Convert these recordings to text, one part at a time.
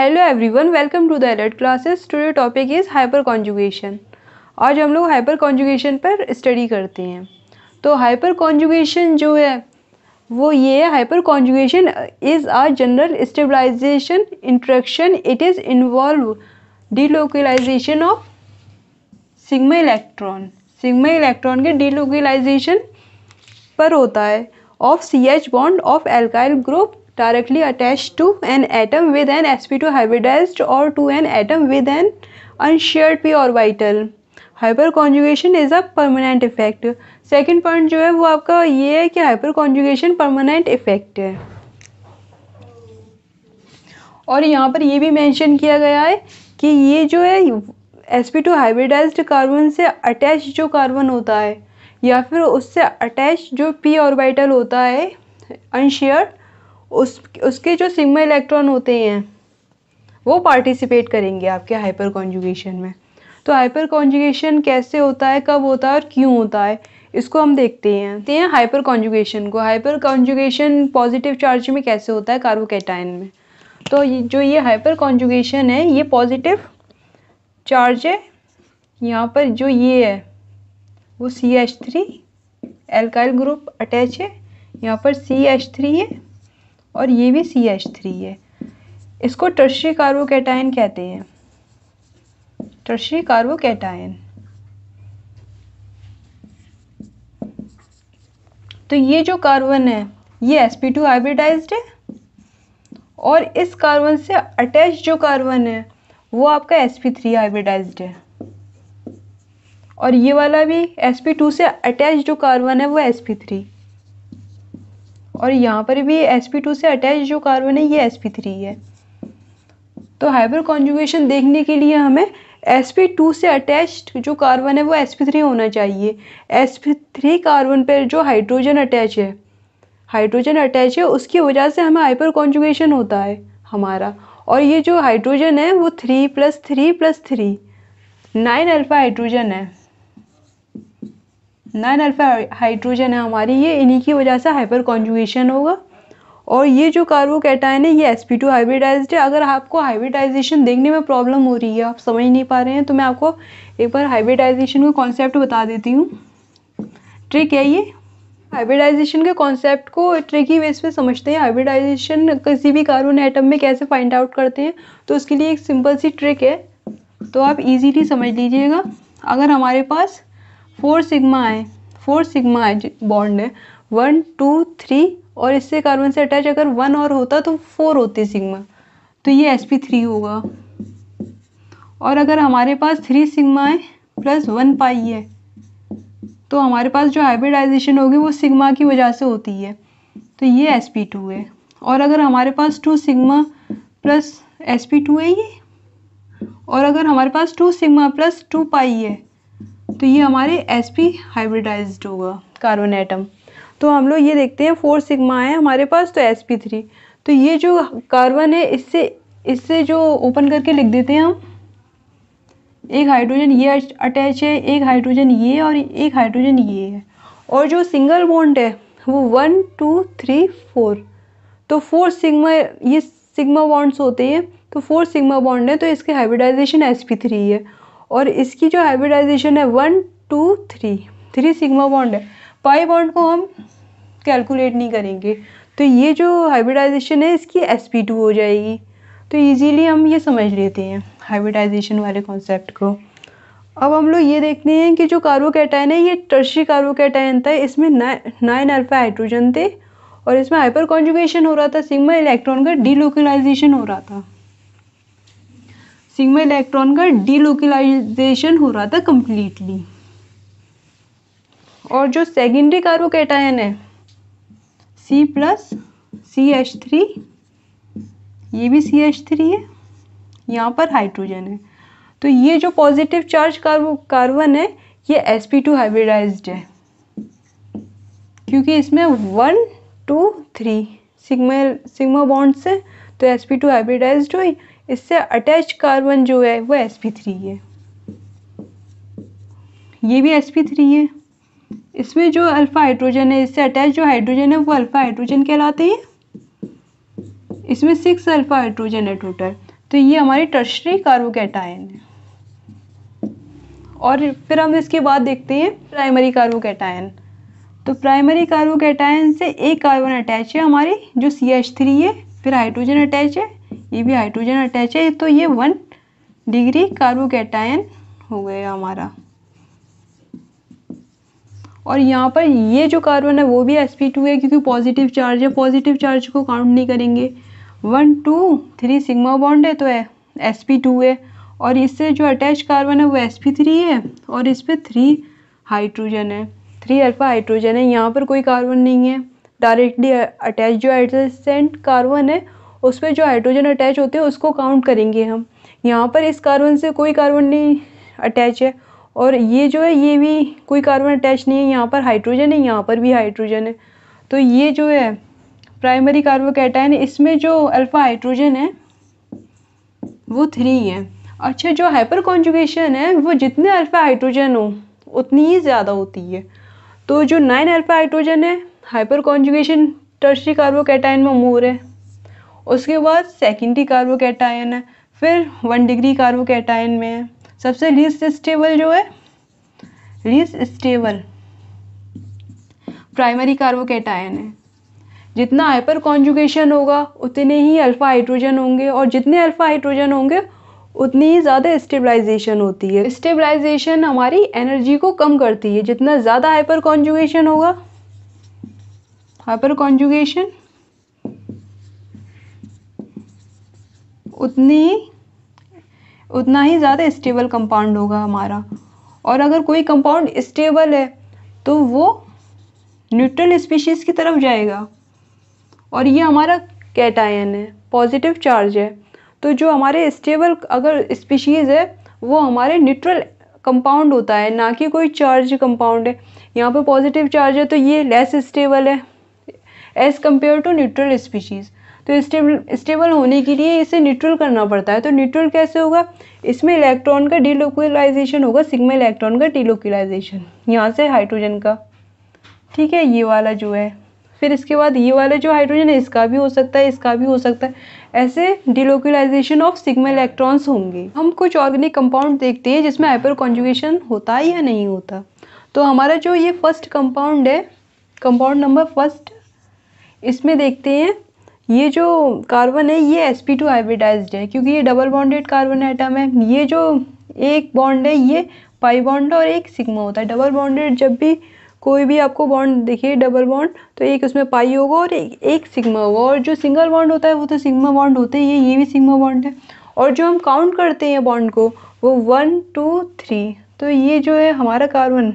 Hello everyone welcome to the alert classes today topic is hyperconjugation आज हम लोग hyper conjugation पर study करते हैं तो हाइपर कॉन्जुगेशन जो है वो ये है hyperconjugation is a general stabilisation interaction it is involve delocalisation of sigma electron sigma electron के डीलोकलाइजेशन पर होता है of C H bond of alkyl group directly attached to an atom with an sp2 hybridized or to an atom with an unshared p orbital hyperconjugation is a permanent effect second point जो है वो आपका ये है कि hyper conjugation permanent effect है और यहाँ पर ये भी मेंशन किया गया है कि ये जो है S P two hybridised carbon से अटैच जो कार्बन होता है या फिर उससे अटैच जो पी ऑर्बिटल होता है अनशेयर्ड उस उसके जो सिग्मा इलेक्ट्रॉन होते हैं वो पार्टिसिपेट करेंगे आपके हाइपर कॉन्जुगेशन में तो हाइपर कॉन्जुगेशन कैसे होता है कब होता है और क्यों होता है इसको हम देखते हैं तो हैं हाइपर कॉन्जुगेशन को हाइपर कॉन्जुगेशन पॉजिटिव चार्ज में कैसे होता है कार्बोकेटाइन में तो जो ये हाइपर कॉन्जुगेशन है ये पॉजिटिव चार्ज है यहाँ पर जो ये है वो C H three alkyl group attach है यहाँ पर सी एच थ्री है और ये भी सी एच थ्री है इसको टर्शरी कैटाइन कहते हैं टर्शरी कैटाइन तो ये जो कार्बन है ये sp2 हाइब्रिडाइज्ड है और इस कार्बन से अटैच जो कार्बन है वो आपका sp3 हाइब्रिडाइज्ड है और ये वाला भी sp2 से अटैच जो कार्बन है वो sp3 और यहाँ पर भी sp2 से अटैच जो कार्बन है ये sp3 है तो हाइब्रिड कॉन्जुगेशन देखने के लिए हमें sp2 से अटैच्ड जो कार्बन है वो sp3 होना चाहिए sp3 कार्बन पर जो हाइड्रोजन अटैच है हाइड्रोजन अटैच है उसकी वजह से हमें हाइपर कॉन्जुगेशन होता है हमारा और ये जो हाइड्रोजन है वो three plus three plus three nine alpha hydrogen है नाइन अल्फ़ा हाइड्रोजन है हमारी ये इन्हीं की वजह से हाइपर कॉन्जुगेशन होगा और ये जो कैटाइन है ये एस पी टू हाइब्रिडाइज्ड है अगर आपको हाइब्रिडाइजेशन देखने में प्रॉब्लम हो रही है आप समझ नहीं पा रहे हैं तो मैं आपको एक बार हाइब्रिडाइजेशन का कॉन्सेप्ट बता देती हूँ ट्रिक है ये हाइब्रिडाइजेशन के कॉन्सेप्ट को ट्रिकी वेज पे समझते हैं हाइब्रिडाइजेशन किसी भी कार्बन आइटम में कैसे फाइंड आउट करते हैं तो उसके लिए एक सिंपल सी ट्रिक है तो आप इजीली समझ लीजिएगा अगर हमारे पास फोर सिग्मा आए फोर सिग्मा है बॉन्ड है वन टू थ्री और इससे कार्बन से अटैच अगर वन और होता तो फोर होते सिग्मा तो ये एस पी थ्री होगा और अगर हमारे पास थ्री सिग्मा है प्लस वन पाई है तो हमारे पास जो हाइब्रिडाइजेशन होगी वो सिग्मा की वजह से होती है तो ये एस पी टू है और अगर हमारे पास two sigma plus S P two है ये और अगर हमारे पास two sigma plus two pi है तो ये हमारे एस पी हाइब्रिडाइज्ड होगा कार्बन एटम तो हम लोग ये देखते हैं फोर सिग्मा है हमारे पास तो एस पी थ्री तो ये जो कार्बन है इससे इससे जो ओपन करके लिख देते हैं हम एक हाइड्रोजन ये अटैच है एक हाइड्रोजन ये और एक हाइड्रोजन ये है और जो सिंगल बॉन्ड है वो वन टू थ्री फोर तो फोर सिग्मा ये सिग्मा बॉन्ड्स होते हैं तो फोर सिग्मा बॉन्ड है तो इसके हाइब्रिडाइजेशन एस पी थ्री है और इसकी जो हाइब्रिडाइजेशन है one two three three sigma bond है पाई बॉन्ड को हम कैलकुलेट नहीं करेंगे तो ये जो हाइब्रिडाइजेशन है इसकी एस पी टू हो जाएगी तो इजीली हम ये समझ लेते हैं हाइब्रिडाइजेशन वाले कॉन्सेप्ट को अब हम लोग ये देखते हैं कि जो कार्बोकेटाइन है ये टर्शी कार्बोकेटाइन था इसमें नाइन अल्फा हाइड्रोजन थे और इसमें हाइपर कॉन्जुगेशन हो रहा था सिग्मा इलेक्ट्रॉन का डीलोकलाइजेशन हो रहा था सिग्मा इलेक्ट्रॉन का डीलोकलाइजेशन हो रहा था कम्प्लीटली और जो सेकेंडरी कार्बोकेटायन है C plus C H three ये भी सी एच थ्री है यहाँ पर हाइड्रोजन है तो ये जो पॉजिटिव चार्ज कार्बो कार्बन है ये एस पी टू हाइब्रिडाइज है क्योंकि इसमें one two three sigma sigma bonds है तो एस पी टू हाइब्रिडाइज हुई इससे अटैच कार्बन जो है वो एस पी थ्री है ये भी एस पी थ्री है इसमें जो अल्फ़ा हाइड्रोजन है इससे अटैच जो हाइड्रोजन है वो अल्फ़ा हाइड्रोजन कहलाते हैं इसमें सिक्स अल्फ़ा हाइड्रोजन है टोटल तो ये हमारी टर्शरी कार्बोकैटायन है और फिर हम इसके बाद देखते हैं प्राइमरी कार्बोकैटायन तो प्राइमरी कार्बोकैटायन से एक कार्बन अटैच है हमारी जो सी एच थ्री है फिर हाइड्रोजन अटैच है ये भी हाइड्रोजन अटैच है तो ये वन डिग्री कार्बोकेटायन हो गया हमारा और यहाँ पर ये जो कार्बन है वो भी एस पी टू है क्योंकि पॉजिटिव चार्ज है पॉजिटिव चार्ज को काउंट नहीं करेंगे one two three sigma bond है तो एस पी टू है और इससे जो अटैच कार्बन है वो एस पी थ्री है और इस पर थ्री हाइड्रोजन है थ्री अल्फा हाइड्रोजन है यहाँ पर कोई कार्बन नहीं है डायरेक्टली अटैच जो एडजेसेंट कार्बन है उस पर जो हाइड्रोजन अटैच होते हैं उसको काउंट करेंगे हम यहाँ पर इस कार्बन से कोई कार्बन नहीं अटैच है और ये जो है ये भी कोई कार्बन अटैच नहीं है यहाँ पर हाइड्रोजन है यहाँ पर भी हाइड्रोजन है तो ये जो है प्राइमरी कार्बोकैटायन इसमें जो अल्फ़ा हाइड्रोजन है वो थ्री है अच्छा जो हाइपर कॉन्जुगेशन है वो जितने अल्फ़ा हाइड्रोजन हो उतनी ही ज़्यादा होती है तो जो नाइन अल्फ़ा हाइड्रोजन है हाइपर कॉन्जुगेशन टर्सरी कार्बोकैटाइन में मोर है उसके बाद सेकेंडरी कार्बोकैटायन है फिर वन डिग्री कार्बोकैटायन में है सबसे लीस्ट स्टेबल जो है लीस्ट स्टेबल प्राइमरी कार्बोकैटायन है जितना हाइपर कॉन्जुगेशन होगा उतने ही अल्फ़ा हाइड्रोजन होंगे और जितने अल्फ़ा हाइड्रोजन होंगे उतनी ही ज़्यादा स्टेबलाइजेशन होती है स्टेबलाइजेशन हमारी एनर्जी को कम करती है जितना ज़्यादा हाइपर कॉन्जुगेशन होगा हाइपर कॉन्जुगेशन उतनी उतना ही ज़्यादा स्टेबल कंपाउंड होगा हमारा और अगर कोई कंपाउंड स्टेबल है तो वो न्यूट्रल स्पीशीज़ की तरफ जाएगा और ये हमारा कैटायन है पॉजिटिव चार्ज है तो जो हमारे स्टेबल अगर स्पीशीज़ है वो हमारे न्यूट्रल कंपाउंड होता है ना कि कोई चार्ज कंपाउंड है यहाँ पे पॉजिटिव चार्ज है तो ये लेस स्टेबल है as compare to neutral species तो स्टेबल स्टेबल होने के लिए इसे न्यूट्रल करना पड़ता है तो न्यूट्रल कैसे होगा इसमें इलेक्ट्रॉन का डीलोकलाइजेशन होगा सिग्मा इलेक्ट्रॉन का डीलोकलाइजेशन यहाँ से हाइड्रोजन का ठीक है ये वाला जो है फिर इसके बाद ये वाला जो हाइड्रोजन है इसका भी हो सकता है इसका भी हो सकता है ऐसे डिलोकलाइजेशन ऑफ सिग्मा इलेक्ट्रॉन्स होंगे हम कुछ ऑर्गेनिक कंपाउंड देखते हैं जिसमें हाइपर कॉन्जुगेशन होता है या नहीं होता तो हमारा जो ये फर्स्ट कंपाउंड है कंपाउंड नंबर फर्स्ट इसमें देखते हैं ये जो कार्बन है ये एस पी टू हाइब्रिडाइज्ड है क्योंकि ये डबल बॉन्डेड कार्बन आइटम है ये जो एक बॉन्ड है ये पाई बॉन्ड और एक सिग्मा होता है डबल बॉन्डेड जब भी कोई भी आपको बॉन्ड देखिए डबल बॉन्ड तो एक उसमें पाई होगा और एक, एक सिग्मा होगा और जो सिंगल बॉन्ड होता है वो तो सिग्मा बॉन्ड होते हैं ये ये भी सिग्मा बॉन्ड है और जो हम काउंट करते हैं बॉन्ड को वो वन टू थ्री तो ये जो है हमारा carbon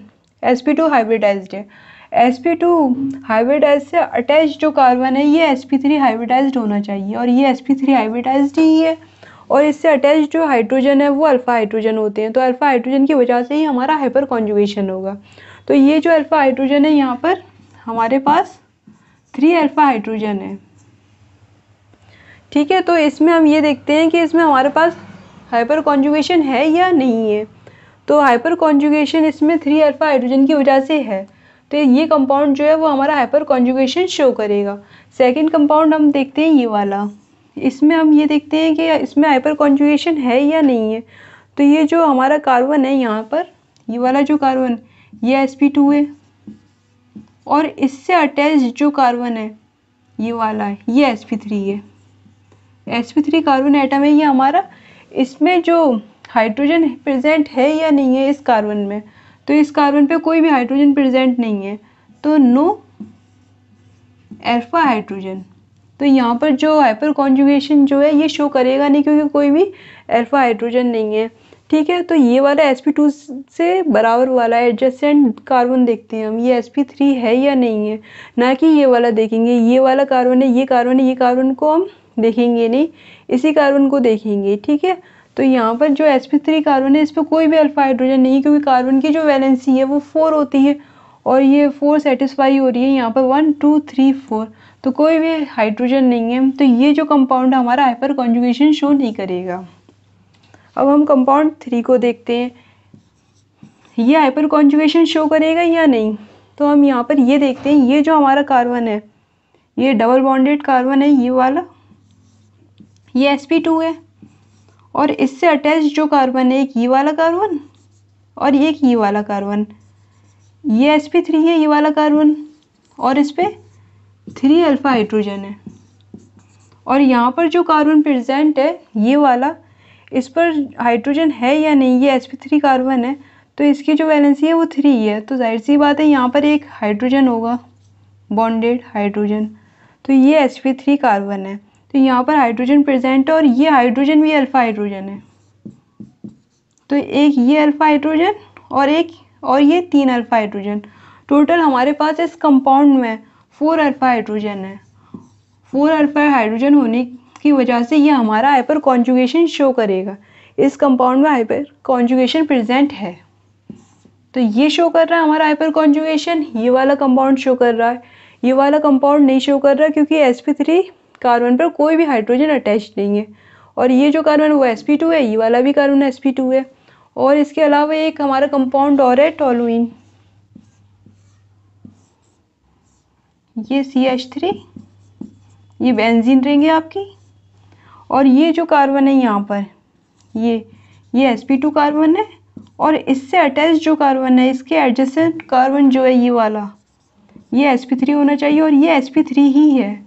S P two hybridised है एस पी टू हाइब्रिडाइज से अटैच जो कार्बन है ये एस पी थ्री हाइब्रिडाइज होना चाहिए और ये एस पी थ्री हाइब्रिडाइज ही है और इससे अटैच जो हाइड्रोजन है वो अल्फ़ा हाइड्रोजन होते हैं तो अल्फ़ा हाइड्रोजन की वजह से ही हमारा हाइपर कॉन्जुगेशन होगा तो ये जो अल्फ़ा हाइड्रोजन है यहाँ पर हमारे पास थ्री अल्फ़ा हाइड्रोजन है ठीक है तो इसमें हम ये देखते हैं कि इसमें हमारे पास हाइपर कॉन्जुगेशन है या नहीं है तो हाइपर कॉन्जुगेशन इसमें थ्री अल्फ़ा हाइड्रोजन की वजह से है तो ये कंपाउंड जो है वो हमारा हाइपर कॉन्जुगेशन शो करेगा सेकेंड कंपाउंड हम देखते हैं ये वाला इसमें हम ये देखते हैं कि इसमें हाइपर कॉन्जुगेशन है या नहीं है तो ये जो हमारा कार्बन है यहाँ पर ये वाला जो कार्बन ये एस पी टू है और इससे अटैच जो कार्बन है ये वाला है ये एस पी थ्री है S P three carbon atom है ये हमारा इसमें जो हाइड्रोजन प्रेजेंट है या नहीं है इस कार्बन में तो इस कार्बन पे कोई भी हाइड्रोजन प्रेजेंट नहीं है तो नो एल्फा हाइड्रोजन तो यहाँ पर जो हाइपर कॉन्जुगेशन जो है ये शो करेगा नहीं क्योंकि कोई भी एल्फा हाइड्रोजन नहीं है ठीक है तो ये वाला टू से बराबर वाला एडजस्टेंट कार्बन देखते हैं हम ये थ्री है या नहीं है ना कि ये वाला देखेंगे ये वाला कार्बन है ये कार्बन है ये कार्बन को हम देखेंगे नहीं इसी कार्बन को देखेंगे ठीक है तो यहाँ पर जो sp3 थ्री कार्बन है इस पर कोई भी अल्फा हाइड्रोजन नहीं क्योंकि कार्बन की जो वैलेंसी है वो फोर होती है और ये फोर सेटिस्फाई हो रही है यहाँ पर वन टू थ्री फोर तो कोई भी हाइड्रोजन नहीं है तो ये जो कंपाउंड हमारा हाइपर कॉन्जुगेशन शो नहीं करेगा अब हम कंपाउंड थ्री को देखते हैं ये हाइपर कॉन्जुगेशन शो करेगा या नहीं तो हम यहाँ पर ये देखते हैं ये जो हमारा कार्बन है ये डबल बॉन्डेड कार्बन है ये वाला ये sp2 है और इससे अटैच जो कार्बन है एक ये वाला कार्बन और एक ये वाला कार्बन ये एस पी थ्री है ये वाला कार्बन और इस पर थ्री अल्फ़ा हाइड्रोजन है और यहाँ पर जो कार्बन प्रेजेंट है ये वाला इस पर हाइड्रोजन है या नहीं ये एस पी थ्री कार्बन है तो इसकी जो वैलेंसी है वो थ्री है तो जाहिर सी बात है यहाँ पर एक हाइड्रोजन होगा बॉन्डेड हाइड्रोजन तो ये एस पी थ्री कार्बन है तो यहाँ पर हाइड्रोजन प्रेजेंट है और ये हाइड्रोजन भी अल्फ़ा हाइड्रोजन है तो एक ये अल्फ़ा हाइड्रोजन और एक और ये तीन अल्फ़ा हाइड्रोजन टोटल हमारे पास इस कंपाउंड में फोर अल्फ़ा हाइड्रोजन है फोर अल्फ़ा हाइड्रोजन होने की वजह से ये हमारा हाइपर कॉन्जुगेशन शो करेगा इस कंपाउंड में हाइपर कॉन्जुगेशन प्रेजेंट है तो ये शो कर रहा है हमारा हाइपर कॉन्जुगेशन ये वाला कंपाउंड शो कर रहा है ये वाला कंपाउंड नहीं शो कर रहा क्योंकि एस पी थ्री कार्बन पर कोई भी हाइड्रोजन अटैच नहीं है और ये जो कार्बन वो एस पी टू है ये वाला भी कार्बन एस पी टू है और इसके अलावा एक हमारा कंपाउंड और है टोलुइन ये सी एच थ्री ये बेंजीन रिंग है आपकी और ये जो कार्बन है यहाँ पर ये ये एस पी टू कार्बन है और इससे अटैच जो कार्बन है इसके एडजेसेंट कार्बन जो है ये वाला ये एस पी थ्री होना चाहिए और ये एस पी थ्री ही है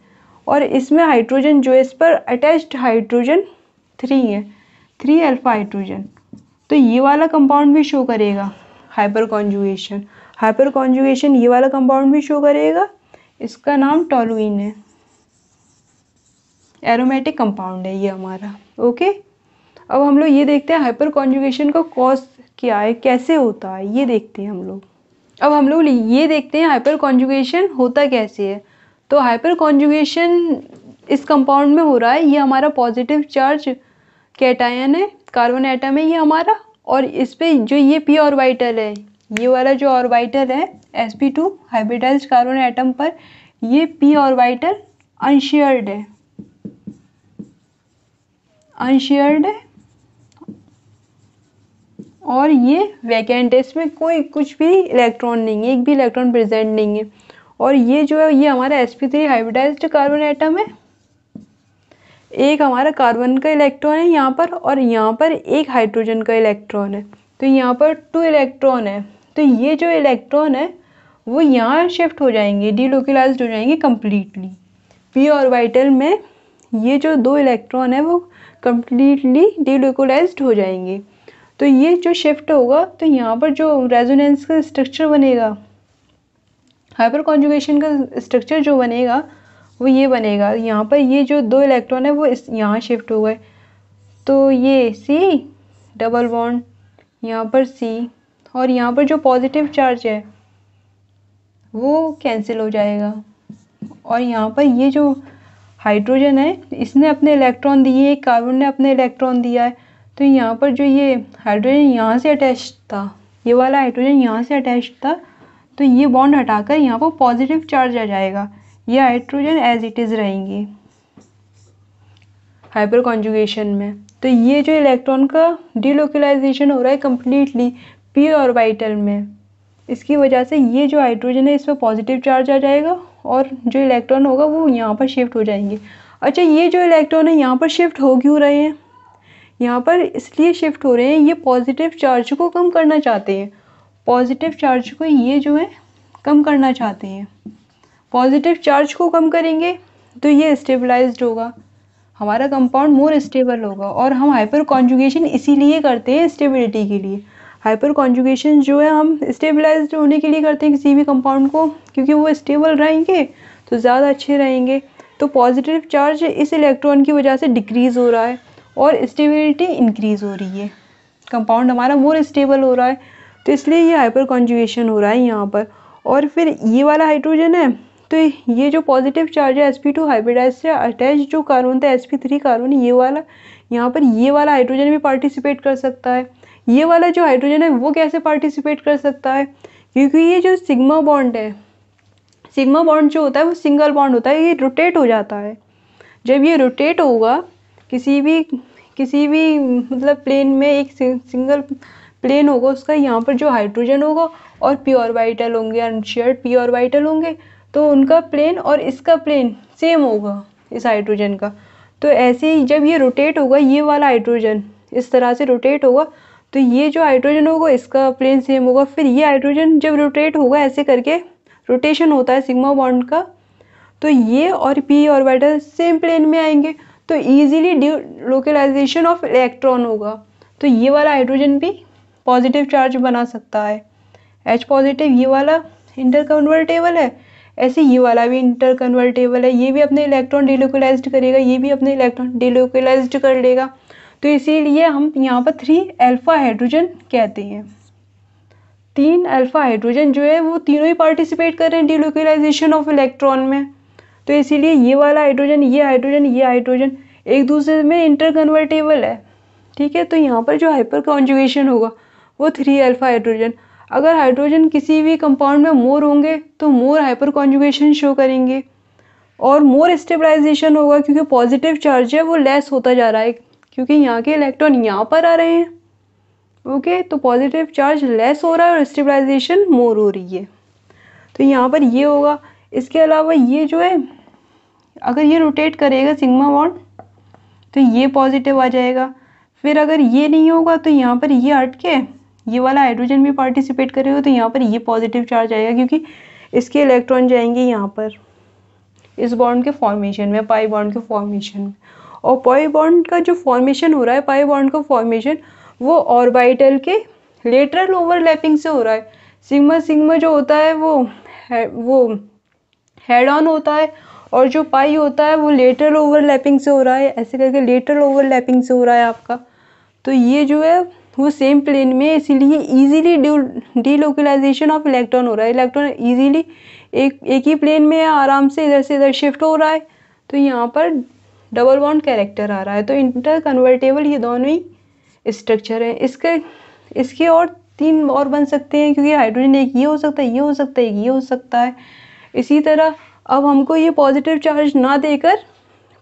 और इसमें हाइड्रोजन जो इस पर अटैच्ड हाइड्रोजन थ्री है थ्री अल्फा हाइड्रोजन तो ये वाला कंपाउंड भी शो करेगा हाइपर कॉन्जुगेशन हाइपर कॉन्जुगेशन ये वाला कंपाउंड भी शो करेगा इसका नाम टॉलुइन है एरोमेटिक कंपाउंड है ये हमारा ओके अब हम लोग ये देखते हैं हाइपर कॉन्जुगेशन का कॉज क्या है कैसे होता है ये देखते हैं हम लोग अब हम लोग ये देखते हैं हाइपर कॉन्जुगेशन होता कैसे है तो हाइपर कॉन्जुगेशन इस कंपाउंड में हो रहा है ये हमारा पॉजिटिव चार्ज कैटायन है कार्बन आइटम है ये हमारा और इस पर जो ये पी ऑर्बिटल है ये वाला जो ऑर्बिटल है S P two hybridise carbon atom पर ये पी ऑर्बिटल अनशेयर्ड है अनशेयर्ड है और ये वैकेंट है इसमें कोई कुछ भी इलेक्ट्रॉन नहीं है एक भी इलेक्ट्रॉन प्रेजेंट नहीं है और ये जो है ये हमारा sp3 P hybridised carbon atom है एक हमारा कार्बन का इलेक्ट्रॉन है यहाँ पर और यहाँ पर एक हाइड्रोजन का इलेक्ट्रॉन है तो यहाँ पर टू इलेक्ट्रॉन है तो ये जो इलेक्ट्रॉन है वो यहाँ शिफ्ट हो जाएंगे डीलोकलाइज हो जाएंगे कम्प्लीटली पी और वाइटल में ये जो दो इलेक्ट्रॉन है वो कम्प्लीटली डीलोकलाइज हो जाएंगे तो ये जो शिफ्ट होगा तो यहाँ पर जो रेजोनेंस का स्ट्रक्चर बनेगा हाइपर कॉन्जुगेशन का स्ट्रक्चर जो बनेगा वो ये बनेगा यहाँ पर ये जो दो इलेक्ट्रॉन है वो इस यहाँ शिफ्ट हो गए तो ये सी डबल बॉन्ड यहाँ पर सी और यहाँ पर जो पॉजिटिव चार्ज है वो कैंसिल हो जाएगा और यहाँ पर ये जो हाइड्रोजन है इसने अपने इलेक्ट्रॉन दिए कार्बन ने अपने इलेक्ट्रॉन दिया है तो यहाँ पर जो ये हाइड्रोजन यहाँ से अटैच था ये वाला हाइड्रोजन यहाँ से अटैच था तो ये बॉन्ड हटाकर यहाँ पर पॉजिटिव चार्ज आ जाएगा ये हाइड्रोजन एज इट इज़ रहेंगी हाइपर कॉन्जुगेशन में तो ये जो इलेक्ट्रॉन का डिलोकलाइजेशन हो रहा है कम्प्लीटली पी ऑर्बिटल में इसकी वजह से ये जो हाइड्रोजन है इस पर पॉजिटिव चार्ज आ जाएगा और जो इलेक्ट्रॉन होगा वो यहाँ पर शिफ्ट हो जाएंगे अच्छा ये जो इलेक्ट्रॉन है यहाँ पर शिफ्ट हो क्यों रहे हैं यहाँ पर इसलिए शिफ्ट हो रहे हैं ये पॉजिटिव चार्ज को कम करना चाहते हैं पॉजिटिव चार्ज को ये जो है कम करना चाहते हैं पॉजिटिव चार्ज को कम करेंगे तो ये स्टेबलाइज्ड होगा हमारा कंपाउंड मोर स्टेबल होगा और हम हाइपर कॉन्जुगेशन इसीलिए करते हैं स्टेबिलिटी के लिए हाइपर कॉन्जुगेशन जो है हम स्टेबलाइज होने के लिए करते हैं किसी भी कंपाउंड को क्योंकि वो स्टेबल रहेंगे तो ज़्यादा अच्छे रहेंगे तो पॉजिटिव चार्ज इस इलेक्ट्रॉन की वजह से डिक्रीज़ हो रहा है और स्टेबिलिटी इंक्रीज़ हो रही है कंपाउंड हमारा मोर स्टेबल हो रहा है तो इसलिए ये हाइपर कॉन्जुएशन हो रहा है यहाँ पर और फिर ये वाला हाइड्रोजन है तो ये जो पॉजिटिव चार्ज है एस पी टू हाइब्रिडाइज से अटैच जो कार्बन था एस पी थ्री कार्बन ये वाला यहाँ पर ये वाला हाइड्रोजन भी पार्टिसिपेट कर सकता है ये वाला जो हाइड्रोजन है वो कैसे पार्टिसिपेट कर सकता है क्योंकि ये जो सिग्मा बॉन्ड है सिग्मा बॉन्ड जो होता है वो सिंगल बॉन्ड होता है ये रोटेट हो जाता है जब ये रोटेट होगा किसी भी किसी भी मतलब प्लेन में एक सिंगल प्लेन होगा उसका यहाँ पर जो हाइड्रोजन होगा और प्योर वाइटल होंगे अनशेयर प्योर वाइटल होंगे तो उनका प्लेन और इसका प्लेन सेम होगा इस हाइड्रोजन का तो ऐसे ही जब ये रोटेट होगा ये वाला हाइड्रोजन इस तरह से रोटेट होगा तो ये जो हाइड्रोजन होगा इसका प्लेन सेम होगा फिर ये हाइड्रोजन जब रोटेट होगा ऐसे करके रोटेशन होता है सिग्मा बॉन्ड का तो ये और पी और वाइटल सेम प्लेन में आएंगे तो easily delocalisation of electron होगा तो ये वाला हाइड्रोजन भी पॉजिटिव चार्ज बना सकता है एच पॉजिटिव ये वाला इंटर कन्वर्टेबल है ऐसे ये वाला भी इंटर कन्वर्टेबल है ये भी अपने इलेक्ट्रॉन डिलोकलाइज करेगा ये भी अपने इलेक्ट्रॉन डिलोकलाइज कर लेगा तो इसीलिए हम यहाँ पर थ्री अल्फ़ा हाइड्रोजन कहते हैं तीन अल्फ़ा हाइड्रोजन जो है वो तीनों ही पार्टिसिपेट कर रहे हैं डिलोकलाइजेशन ऑफ इलेक्ट्रॉन में तो इसीलिए ये वाला हाइड्रोजन ये हाइड्रोजन ये हाइड्रोजन एक दूसरे में इंटर कन्वर्टेबल है ठीक है तो यहाँ पर जो हाइपर कॉन्जुगेशन होगा वो थ्री अल्फ़ा हाइड्रोजन अगर हाइड्रोजन किसी भी कंपाउंड में मोर होंगे तो मोर हाइपर कॉन्जुगेशन शो करेंगे और मोर स्टेबलाइजेशन होगा क्योंकि पॉजिटिव चार्ज है वो लेस होता जा रहा है क्योंकि यहाँ के इलेक्ट्रॉन यहाँ पर आ रहे हैं ओके okay, तो पॉजिटिव चार्ज लेस हो रहा है और स्टेबलाइजेशन मोर हो रही है तो यहाँ पर ये होगा इसके अलावा ये जो है अगर ये रोटेट करेगा सिग्मा बॉन्ड तो ये पॉजिटिव आ जाएगा फिर अगर ये नहीं होगा तो यहाँ पर ये हट के ये वाला हाइड्रोजन भी पार्टिसिपेट करेगा तो यहाँ पर ये पॉजिटिव चार्ज आएगा क्योंकि इसके इलेक्ट्रॉन जाएंगे यहाँ पर इस बॉन्ड के फॉर्मेशन में पाई बॉन्ड के फॉर्मेशन में और पाई बॉन्ड का जो फॉर्मेशन हो रहा है पाई बॉन्ड का फॉर्मेशन वो ऑर्बिटल के लेटरल ओवरलैपिंग से हो रहा है सिग्मा सिग्मा जो होता है वो है, वो हेड ऑन होता है और जो पाई होता है वो लेटरल ओवरलैपिंग से हो रहा है ऐसे करके लेटरल ओवरलैपिंग से हो रहा है आपका तो ये जो है वो सेम प्लेन में इसीलिए इजीली डीलोकलाइजेशन ऑफ इलेक्ट्रॉन हो रहा है इलेक्ट्रॉन इजीली एक एक ही प्लेन में आराम से इधर से इधर शिफ्ट हो रहा है तो यहाँ पर डबल बॉन्ड कैरेक्टर आ रहा है तो इंटर कन्वर्टेबल ये दोनों ही स्ट्रक्चर हैं इसके इसके और तीन और बन सकते हैं क्योंकि हाइड्रोजन एक ये हो सकता है ये हो सकता है ये हो सकता है इसी तरह अब हमको ये पॉजिटिव चार्ज ना देकर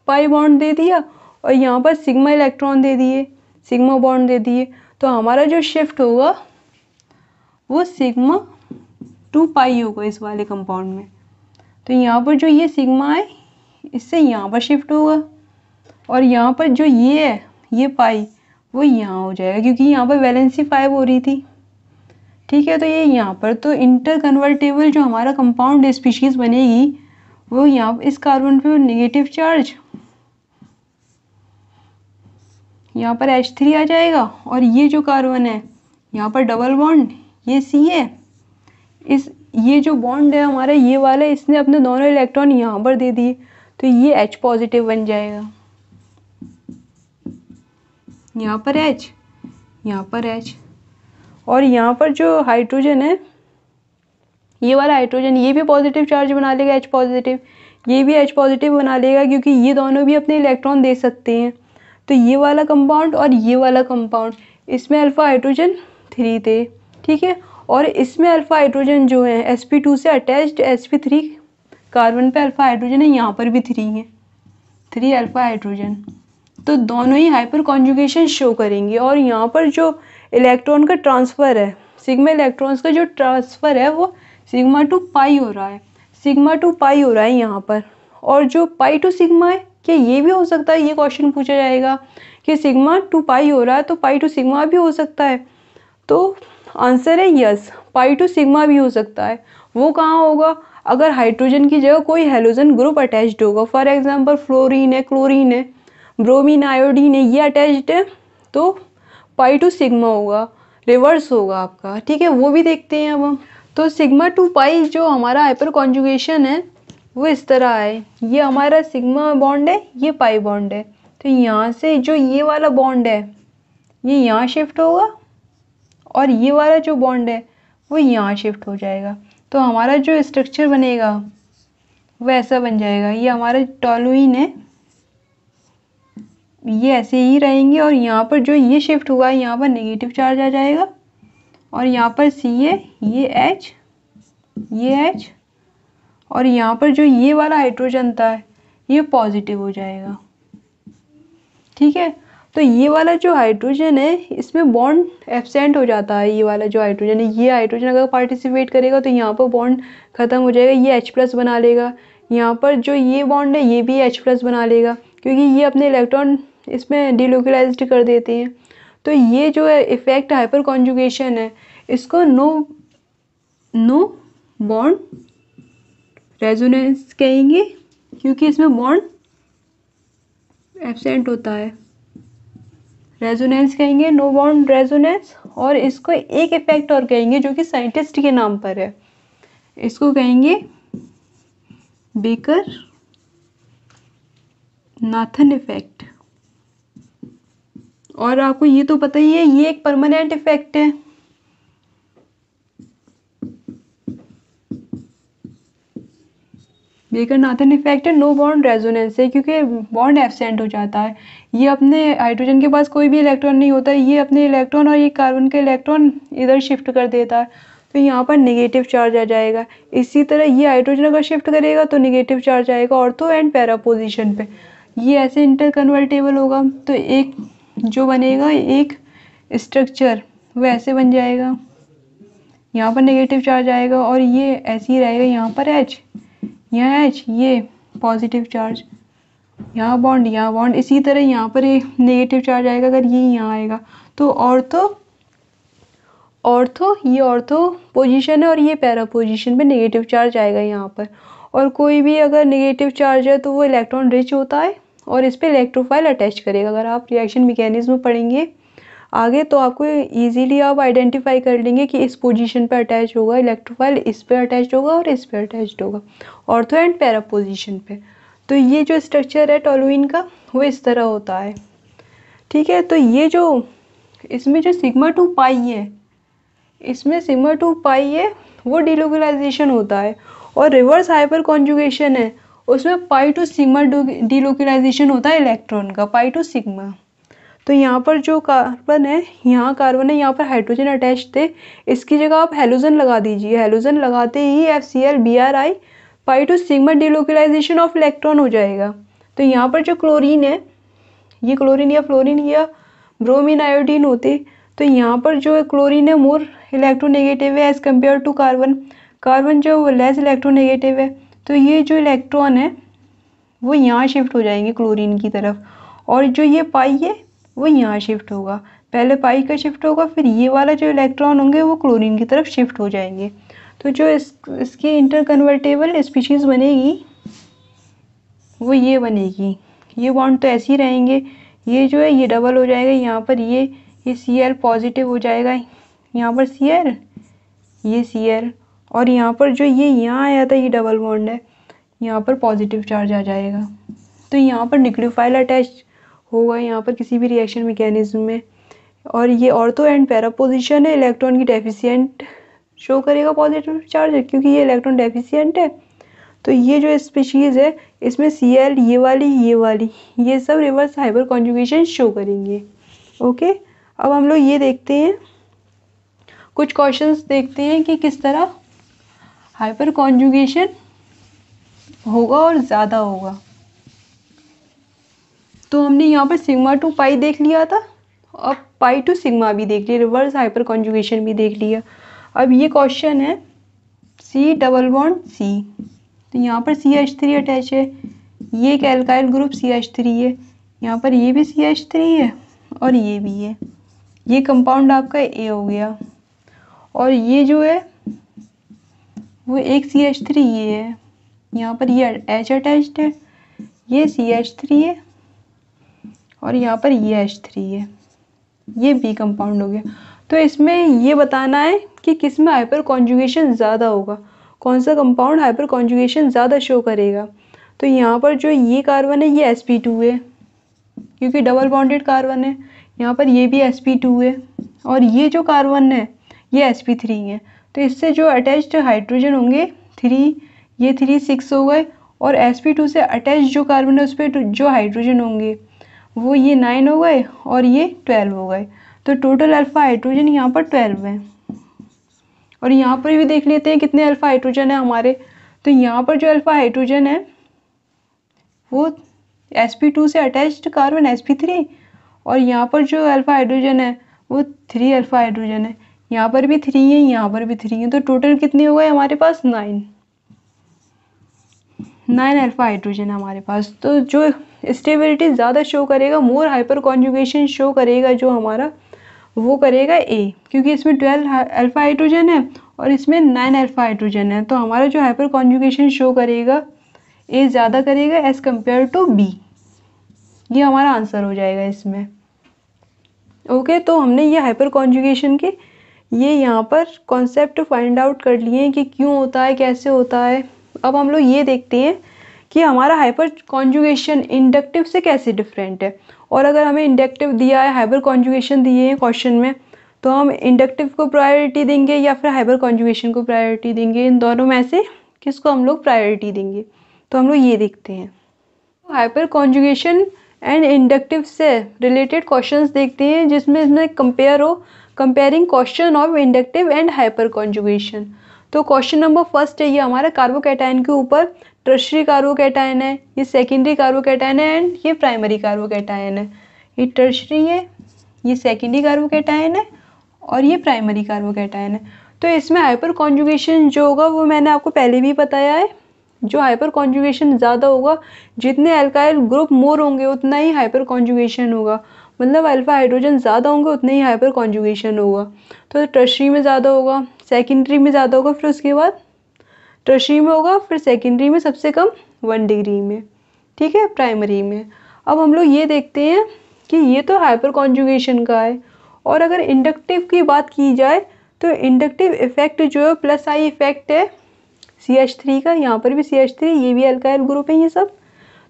पाई बॉन्ड दे दिया और यहाँ पर सिग्मा इलेक्ट्रॉन दे दिए सिग्मा बॉन्ड दे दिए तो हमारा जो शिफ्ट होगा वो सिग्मा टू पाई होगा इस वाले कंपाउंड में तो यहाँ पर जो ये सिग्मा है इससे यहाँ पर शिफ्ट होगा और यहाँ पर जो ये है ये पाई वो यहाँ हो जाएगा क्योंकि यहाँ पर वैलेंसी फाइव हो रही थी ठीक है तो ये यहाँ पर तो इंटर कन्वर्टेबल जो हमारा कंपाउंड स्पीशीज़ बनेगी वो यहाँ इस कार्बन पे नेगेटिव चार्ज यहाँ पर H3 आ जाएगा और ये जो कार्बन है यहाँ पर डबल बॉन्ड ये सी है इस ये जो बॉन्ड है हमारा ये वाला इसने अपने दोनों इलेक्ट्रॉन यहाँ पर दे दिए तो ये H पॉजिटिव बन जाएगा यहाँ पर H यहाँ पर H और यहाँ पर जो हाइड्रोजन है ये वाला हाइड्रोजन ये भी पॉजिटिव चार्ज बना लेगा H पॉजिटिव ये भी H पॉजिटिव बना लेगा क्योंकि ये दोनों भी अपने इलेक्ट्रॉन दे सकते हैं तो ये वाला कंपाउंड और ये वाला कंपाउंड इसमें अल्फ़ा हाइड्रोजन थ्री थे ठीक है और इसमें अल्फ़ा हाइड्रोजन जो है एस पी टू से attached S P three carbon पे अल्फ़ा हाइड्रोजन है यहाँ पर भी थ्री है थ्री अल्फ़ा हाइड्रोजन तो दोनों ही हाइपर कॉन्जुगेशन शो करेंगे और यहाँ पर जो इलेक्ट्रॉन का ट्रांसफ़र है सिग्मा इलेक्ट्रॉन्स का जो ट्रांसफ़र है वो सिग्मा टू पाई हो रहा है सिग्मा टू पाई हो रहा है यहाँ पर और जो पाई टू सिग्मा है क्या ये भी हो सकता है ये क्वेश्चन पूछा जाएगा कि सिग्मा टू पाई हो रहा है तो पाई टू सिग्मा भी हो सकता है तो आंसर है यस पाई टू सिग्मा भी हो सकता है वो कहाँ होगा अगर हाइड्रोजन की जगह कोई हेलोजन ग्रुप अटैच्ड होगा फॉर एग्जांपल फ्लोरीन है क्लोरीन है ब्रोमीन आयोडीन है ये अटैच्ड है तो पाई टू सिग्मा होगा रिवर्स होगा आपका ठीक है वो भी देखते हैं अब हम तो सिग्मा टू पाई जो हमारा हाइपर कॉन्जुगेशन है वो इस तरह आए ये हमारा सिग्मा बॉन्ड है ये पाई बॉन्ड है तो यहाँ से जो ये वाला बॉन्ड है ये यहाँ शिफ्ट होगा और ये वाला जो बॉन्ड है वो यहाँ शिफ्ट हो जाएगा तो हमारा जो स्ट्रक्चर बनेगा वो ऐसा बन जाएगा ये हमारा टॉलुइन है ये ऐसे ही रहेंगे और यहाँ पर जो ये शिफ्ट हुआ है यहाँ पर नेगेटिव चार्ज आ जाएगा और यहाँ पर सी ये एच ये एच और यहाँ पर जो ये वाला हाइड्रोजन था ये पॉजिटिव हो जाएगा ठीक है तो ये वाला जो हाइड्रोजन है इसमें बॉन्ड एबसेंट हो जाता है ये वाला जो हाइड्रोजन है ये हाइड्रोजन अगर पार्टिसिपेट करेगा तो यहाँ पर बॉन्ड ख़त्म हो जाएगा ये एच प्लस बना लेगा यहाँ पर जो ये बॉन्ड है ये भी एच प्लस बना लेगा क्योंकि ये अपने इलेक्ट्रॉन इसमें डिलोकलाइज कर देते हैं तो ये जो है इफ़ेक्ट हाइपर कॉन्जुगेशन है इसको नो नो बॉन्ड रेजोनेंस कहेंगे क्योंकि इसमें बॉन्ड एबसेंट होता है रेजोनेंस कहेंगे नो बॉन्ड रेजोनेंस और इसको एक इफेक्ट और कहेंगे जो कि साइंटिस्ट के नाम पर है इसको कहेंगे बेकर नाथन इफेक्ट और आपको ये तो पता ही है ये एक परमानेंट इफेक्ट है बेकर नाथन इफेक्ट है नो बॉन्ड रेजोनेंस है क्योंकि बॉन्ड एबसेंट हो जाता है ये अपने हाइड्रोजन के पास कोई भी इलेक्ट्रॉन नहीं होता ये अपने इलेक्ट्रॉन और ये कार्बन के इलेक्ट्रॉन इधर शिफ्ट कर देता है तो यहाँ पर निगेटिव चार्ज आ जाएगा इसी तरह ये हाइड्रोजन अगर शिफ्ट करेगा तो निगेटिव चार्ज आएगा और तो एंड पैरा पोजिशन पर ये ऐसे इंटर कन्वर्टेबल होगा तो एक जो बनेगा एक स्ट्रक्चर वो ऐसे बन जाएगा यहाँ पर नेगेटिव चार्ज आएगा और ये ऐसे ही रहेगा यहाँ पर एच यहाँ एच ये पॉजिटिव चार्ज यहाँ बॉन्ड यहाँ बॉन्ड इसी तरह यहाँ पर एक नेगेटिव चार्ज आएगा अगर ये यहाँ आएगा तो और तो ये तो पोजिशन है और ये पैरा पोजिशन पर नेगेटिव चार्ज आएगा यहाँ पर और कोई भी अगर नेगेटिव चार्ज है तो वो इलेक्ट्रॉन रिच होता है और इस पर इलेक्ट्रोफाइल अटैच करेगा अगर आप रिएक्शन मैकेनिज्म पढ़ेंगे आगे तो आपको इजीली आप आइडेंटिफाई कर लेंगे कि इस पोजीशन पर अटैच होगा इलेक्ट्रोफाइल इस पर अटैच होगा और इस पर अटैच होगा ऑर्थो एंड पैरा पोजिशन पर तो ये जो स्ट्रक्चर है टोलोइन का वो इस तरह होता है ठीक है तो ये जो इसमें जो सिग्मा टू पाई है इसमें सिग्मा टू पाई है वो डिलोकलाइजेशन होता है और रिवर्स हाइपर कॉन्जुगेशन है उसमें पाई टू सिग्मा डिलोकलाइजेशन होता है इलेक्ट्रॉन का पाई टू सिग्मा तो यहाँ पर जो कार्बन है यहाँ कार्बन है यहाँ पर हाइड्रोजन अटैच थे इसकी जगह आप हेलोजन लगा दीजिए हेलोजन लगाते ही F C L B R I pi two sigma delocalization of electron हो जाएगा तो यहाँ पर जो क्लोरीन है ये क्लोरीन या फ्लोरीन या ब्रोमीन आयोडीन होते तो यहाँ पर जो क्लोरीन है मोर इलेक्ट्रोनेगेटिव है as compare to carbon carbon जो लेस इलेक्ट्रोनेगेटिव है तो ये जो इलेक्ट्रॉन है वो यहाँ शिफ्ट हो जाएंगे क्लोरीन की तरफ और जो ये पाई है वो यहाँ शिफ्ट होगा पहले पाई का शिफ्ट होगा फिर ये वाला जो इलेक्ट्रॉन होंगे वो क्लोरीन की तरफ शिफ्ट हो जाएंगे तो जो इस इसकी इंटर कन्वर्टेबल स्पीशीज़ बनेगी वो ये बनेगी ये बॉन्ड तो ऐसे ही रहेंगे ये जो है ये डबल हो जाएगा यहाँ पर ये ये सी एल पॉजिटिव हो जाएगा यहाँ पर सी एल ये सी एल और यहाँ पर जो ये यहाँ आया था ये डबल बॉन्ड है यहाँ पर पॉजिटिव चार्ज आ जाएगा तो यहाँ पर न्यूक्लियोफाइल अटैच होगा यहाँ पर किसी भी रिएक्शन मैकेनिज्म में और ये ऑर्थो एंड पैरा पोजिशन है इलेक्ट्रॉन की डेफिशिएंट शो करेगा पॉजिटिव चार्ज क्योंकि ये इलेक्ट्रॉन डेफिशिएंट है तो ये जो स्पीशीज़ है इसमें सी एल ये वाली ये वाली ये सब रिवर्स हाइबर कॉन्जुगेशन शो करेंगे ओके अब हम लोग ये देखते हैं कुछ क्वेश्चन देखते हैं कि किस तरह हाइपर कॉन्जुगेशन होगा और ज़्यादा होगा तो हमने यहाँ पर सिग्मा टू पाई देख लिया था अब पाई टू सिग्मा भी देख लिया रिवर्स हाइपर कॉन्जुगेशन भी देख लिया अब ये क्वेश्चन है सी डबल बॉन्ड सी तो यहाँ पर सी एच थ्री अटैच है ये एक alkyl group C H three है यहाँ पर ये भी सी एच थ्री है और ये भी है ये कंपाउंड आपका ए हो गया और ये जो है वो एक सी एच थ्री ये है यहाँ पर ये एच अटैच्ड है ये सी एच थ्री है और यहाँ पर ये एच थ्री है ये बी कंपाउंड हो गया तो इसमें ये बताना है कि किस में हाइपर कॉन्जुगेशन ज़्यादा होगा कौन सा कंपाउंड हाइपर कॉन्जुगेशन ज़्यादा शो करेगा तो यहाँ पर जो ये कार्बन है ये एस पी टू है क्योंकि डबल बॉन्डेड कार्बन है यहाँ पर ये भी एस पी टू है और ये जो कार्बन है ये एस पी थ्री है तो इससे जो अटैच्ड हाइड्रोजन होंगे थ्री ये थ्री सिक्स हो गए और एस पी टू से अटैच जो कार्बन है उस पर जो हाइड्रोजन होंगे वो ये नाइन हो गए और ये ट्वेल्व हो गए तो टोटल अल्फ़ा हाइड्रोजन यहाँ पर ट्वेल्व है और यहाँ पर भी देख लेते हैं कितने अल्फ़ा हाइड्रोजन है हमारे तो यहाँ पर जो अल्फ़ा हाइड्रोजन है वो एस पी टू से attached carbon S P three और यहाँ पर जो अल्फ़ा हाइड्रोजन है वो थ्री अल्फ़ा हाइड्रोजन है यहाँ पर भी थ्री है यहाँ पर भी थ्री है तो टोटल कितने हो गए हमारे पास नाइन नाइन अल्फ़ा हाइड्रोजन हमारे पास तो जो स्टेबिलिटी ज़्यादा शो करेगा मोर हाइपर कॉन्जुगेशन शो करेगा जो हमारा वो करेगा ए क्योंकि इसमें ट्वेल्व अल्फ़ा हाइड्रोजन है और इसमें नाइन अल्फ़ा हाइड्रोजन है तो हमारा जो हाइपर कॉन्जुगेशन शो करेगा ए ज़्यादा करेगा एज़ कम्पेयर टू बी ये हमारा आंसर हो जाएगा इसमें ओके okay, तो हमने ये हाइपर कॉन्जुगेशन के ये यहाँ पर कॉन्सेप्ट फाइंड आउट कर लिए हैं कि क्यों होता है कैसे होता है अब हम लोग ये देखते हैं कि हमारा हाइपर कॉन्जुगेशन इंडक्टिव से कैसे डिफरेंट है और अगर हमें इंडक्टिव दिया है हाइपर कॉन्जुगेशन दिए हैं क्वेश्चन में तो हम इंडक्टिव को प्रायोरिटी देंगे या फिर हाइपर कॉन्जुगेशन को प्रायोरिटी देंगे इन दोनों में से किसको हम लोग प्रायोरिटी देंगे तो हम लोग ये देखते हैं हाइपर कॉन्जुगेशन एंड इंडक्टिव से रिलेटेड क्वेश्चन देखते हैं जिसमें इसमें कंपेयर हो comparing question of inductive and hyperconjugation तो क्वेश्चन नंबर फर्स्ट है ये हमारा कार्बोकेटाइन के ऊपर टर्शरी कार्बोकेटाइन है ये सेकेंडरी कार्बोकेटाइन है एंड ये प्राइमरी कार्बोकेटाइन है ये टर्शरी है ये सेकेंडरी कार्बोकेटाइन है और ये प्राइमरी कार्बोकेटाइन है तो इसमें हाइपर कॉन्जुगेशन जो होगा वो मैंने आपको पहले भी बताया है जो हाइपर कॉन्जुगेशन ज़्यादा होगा जितने अल्काइल ग्रुप मोर होंगे उतना ही हाइपर कॉन्जुगेशन होगा मतलब अल्फा हाइड्रोजन ज़्यादा होंगे उतने ही हाइपर कॉन्जुगेशन होगा तो टर्शरी में ज़्यादा होगा सेकेंडरी में ज़्यादा होगा फिर उसके बाद टर्शरी में होगा फिर सेकेंडरी में सबसे कम वन डिग्री में ठीक है प्राइमरी में अब हम लोग ये देखते हैं कि ये तो हाइपर कॉन्जुगेशन का है और अगर इंडक्टिव की बात की जाए तो इंडक्टिव इफेक्ट जो है प्लस आई इफेक्ट है सी एच थ्री का यहाँ पर भी सी एच थ्री ये भी अल्काइल ग्रुप है ये सब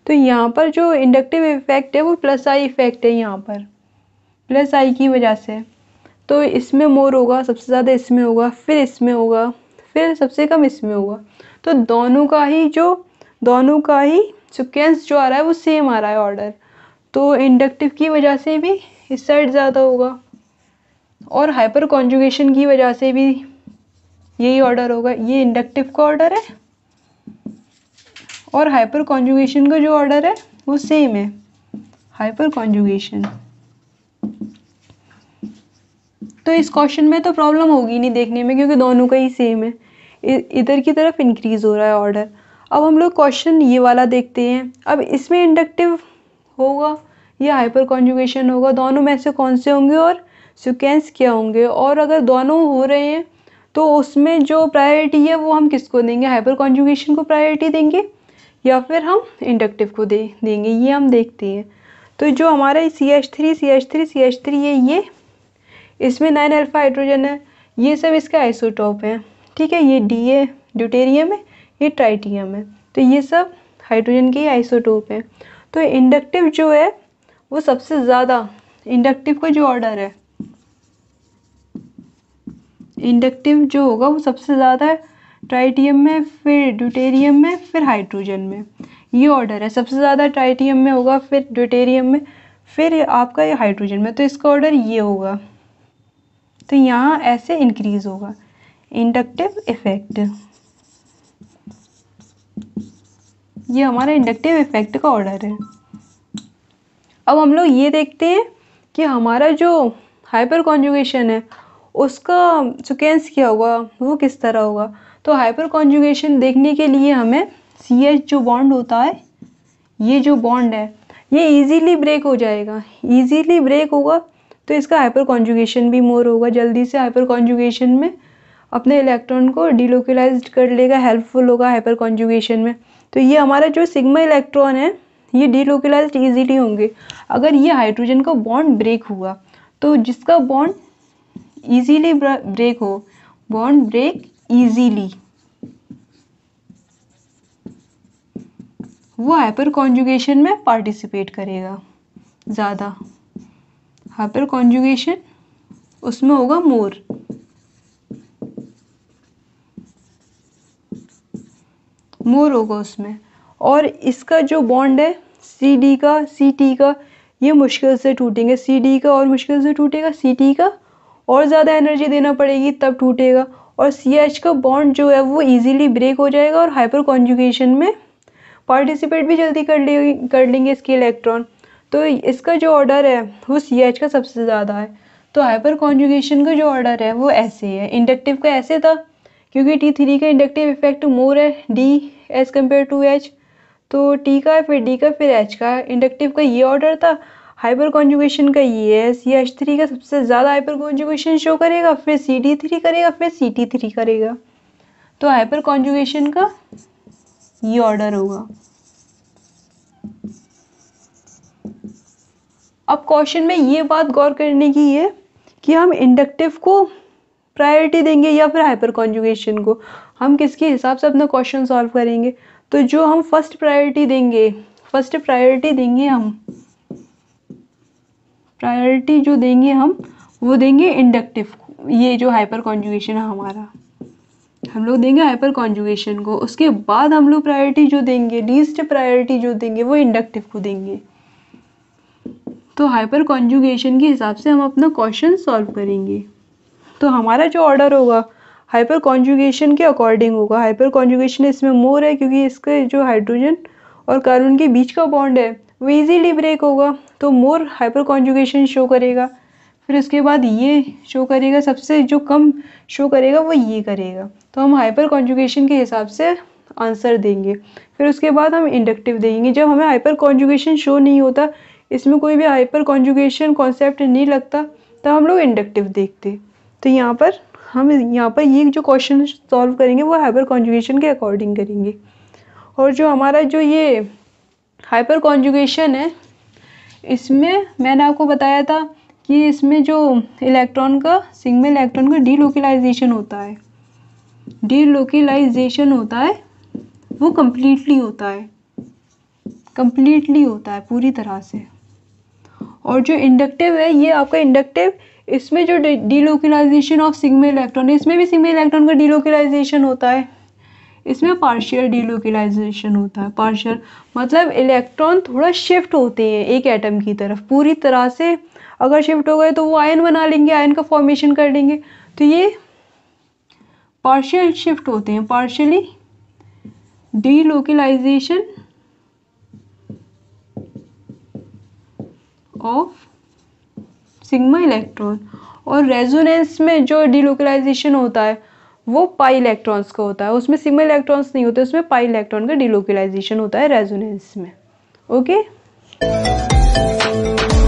तो यहाँ पर जो इंडक्टिव इफेक्ट है वो प्लस आई इफेक्ट है यहाँ पर प्लस आई की वजह से तो इसमें मोर होगा सबसे ज़्यादा इसमें होगा फिर इसमें होगा फिर सबसे कम इसमें होगा तो दोनों का ही जो दोनों का ही सिक्वेंस जो आ रहा है वो सेम आ रहा है ऑर्डर तो इंडक्टिव की वजह से भी इस साइड ज़्यादा होगा और हाइपर कॉन्जुगेशन की वजह से भी यही ऑर्डर होगा ये इंडक्टिव का ऑर्डर है और हाइपर कॉन्जुगेशन का जो ऑर्डर है वो सेम है हाइपर कॉन्जुगेशन तो इस क्वेश्चन में तो प्रॉब्लम होगी नहीं देखने में क्योंकि दोनों का ही सेम है इधर की तरफ इंक्रीज़ हो रहा है ऑर्डर अब हम लोग क्वेश्चन ये वाला देखते हैं अब इसमें इंडक्टिव होगा या हाइपर कॉन्जुगेशन होगा दोनों में से कौन से होंगे और सिक्वेंस क्या होंगे और अगर दोनों हो रहे हैं तो उसमें जो प्रायोरिटी है वो हम किसको देंगे हाइपर कॉन्जुगेशन को प्रायोरिटी देंगे या फिर हम इंडक्टिव को दे देंगे ये हम देखते हैं तो जो हमारा C H three C H three C H three है ये इसमें नाइन अल्फा हाइड्रोजन है ये सब इसके आइसोटॉप हैं ठीक है ये डी ए ड्यूटेरियम है ये ट्राइटियम है तो ये सब हाइड्रोजन के आइसोटोप हैं तो इंडक्टिव जो है वो सबसे ज़्यादा इंडक्टिव का जो ऑर्डर है इंडक्टिव जो होगा वो सबसे ज़्यादा ट्राइटियम में फिर ड्यूटेरियम में फिर हाइड्रोजन में ये ऑर्डर है सबसे ज़्यादा ट्राइटियम में होगा फिर ड्यूटेरियम में फिर आपका ये हाइड्रोजन में तो इसका ऑर्डर ये होगा तो यहाँ ऐसे इंक्रीज होगा इंडक्टिव इफेक्ट ये हमारा इंडक्टिव इफेक्ट का ऑर्डर है अब हम लोग ये देखते हैं कि हमारा जो हाइपर कॉन्जुगेशन है उसका सिक्वेंस क्या होगा वो किस तरह होगा तो हाइपर कॉन्जुगेशन देखने के लिए हमें सी एच जो बॉन्ड होता है ये जो बॉन्ड है ये इजीली ब्रेक हो जाएगा इजीली ब्रेक होगा तो इसका हाइपर कॉन्जुगेशन भी मोर होगा जल्दी से हाइपर कॉन्जुगेशन में अपने इलेक्ट्रॉन को डिलोकलाइज कर लेगा हेल्पफुल होगा हाइपर कॉन्जुगेशन में तो ये हमारा जो सिग्मा इलेक्ट्रॉन है ये डिलोकलाइज ईजिली होंगे अगर ये हाइड्रोजन का बॉन्ड ब्रेक हुआ तो जिसका बॉन्ड ईजीली ब्रेक हो बॉन्ड ब्रेक ईजीली वो हाइपर कॉन्जुगेशन में पार्टिसिपेट करेगा ज़्यादा हाइपर कॉन्जुगेशन उसमें होगा मोर मोर होगा उसमें और इसका जो बॉन्ड है सी डी का सी टी का ये मुश्किल से टूटेंगे सी डी का और मुश्किल से टूटेगा सी टी का और ज़्यादा एनर्जी देना पड़ेगी तब टूटेगा और सी एच का बॉन्ड जो है वो इजीली ब्रेक हो जाएगा और हाइपर कॉन्जुगेशन में पार्टिसिपेट भी जल्दी कर ले कर लेंगे इसके इलेक्ट्रॉन तो इसका जो ऑर्डर है वो सी एच का सबसे ज़्यादा है तो हाइपर कॉन्जुगेशन का जो ऑर्डर है वो ऐसे ही है इंडक्टिव का ऐसे था क्योंकि टी थ्री का इंडक्टिव इफेक्ट मोर है D as compare to H तो टी का फिर डी का फिर एच का इंडक्टिव का ये ऑर्डर था हाइपर कॉन्जुगेशन का ये है सी एच थ्री का सबसे ज़्यादा हाइपर कॉन्जुगेशन शो करेगा फिर सी डी थ्री करेगा फिर सी टी थ्री करेगा तो हाइपर कॉन्जुगेशन का ये ऑर्डर होगा अब क्वेश्चन में ये बात गौर करने की है कि हम इंडक्टिव को प्रायोरिटी देंगे या फिर हाइपर कॉन्जुगेशन को हम किसके हिसाब से अपना क्वेश्चन सॉल्व करेंगे तो जो हम फर्स्ट प्रायोरिटी देंगे फर्स्ट प्रायोरिटी देंगे हम प्रायोरिटी जो देंगे हम वो देंगे इंडक्टिव ये जो हाइपर कॉन्जुगेशन है हमारा हम लोग देंगे हाइपर कॉन्जुगेशन को उसके बाद हम लोग प्रायोरिटी जो देंगे लीस्ट प्रायोरिटी जो देंगे वो इंडक्टिव को देंगे तो हाइपर कॉन्जुगेशन के हिसाब से हम अपना क्वेश्चन सॉल्व करेंगे तो हमारा जो ऑर्डर होगा हाइपर कॉन्जुगेशन के अकॉर्डिंग होगा हाइपर कॉन्जुगेशन इसमें मोर है क्योंकि इसके जो हाइड्रोजन और कार्बन के बीच का बॉन्ड है वो ईजीली ब्रेक होगा तो मोर हाइपर कॉन्जुगेशन शो करेगा फिर उसके बाद ये शो करेगा सबसे जो कम शो करेगा वो ये करेगा तो हम हाइपर कॉन्जुगेशन के हिसाब से आंसर देंगे फिर उसके बाद हम इंडक्टिव देंगे जब हमें हाइपर कॉन्जुगेशन शो नहीं होता इसमें कोई भी हाइपर कॉन्जुगेशन कॉन्सेप्ट नहीं लगता तो हम लोग इंडक्टिव देखते तो यहाँ पर हम यहाँ पर ये जो क्वेश्चन सॉल्व करेंगे वो हाइपर कॉन्जुगेशन के अकॉर्डिंग करेंगे और जो हमारा जो ये हाइपर कॉन्जुगेशन है इसमें मैंने आपको बताया था कि इसमें जो इलेक्ट्रॉन का सिग्मा इलेक्ट्रॉन का डीलोकलाइजेशन होता है डीलोकलाइजेशन होता है वो कम्प्लीटली होता है कम्प्लीटली होता है पूरी तरह से और जो इंडक्टिव है ये आपका इंडक्टिव इसमें जो डीलोकलाइजेशन ऑफ सिग्मा इलेक्ट्रॉन है इसमें भी सिग्मा इलेक्ट्रॉन का डीलोकलाइजेशन होता है इसमें पार्शियल डीलोकलाइजेशन होता है पार्शियल मतलब इलेक्ट्रॉन थोड़ा शिफ्ट होते हैं एक एटम की तरफ पूरी तरह से अगर शिफ्ट हो गए तो वो आयन बना लेंगे आयन का फॉर्मेशन कर लेंगे तो ये पार्शियल शिफ्ट होते हैं partially delocalization of sigma electron और रेजोनेंस में जो डिलोकलाइजेशन होता है वो पाई इलेक्ट्रॉन्स का होता है उसमें सिग्मा इलेक्ट्रॉन्स नहीं होते उसमें पाई इलेक्ट्रॉन का डिलोकलाइजेशन होता है रेजोनेंस में ओके okay?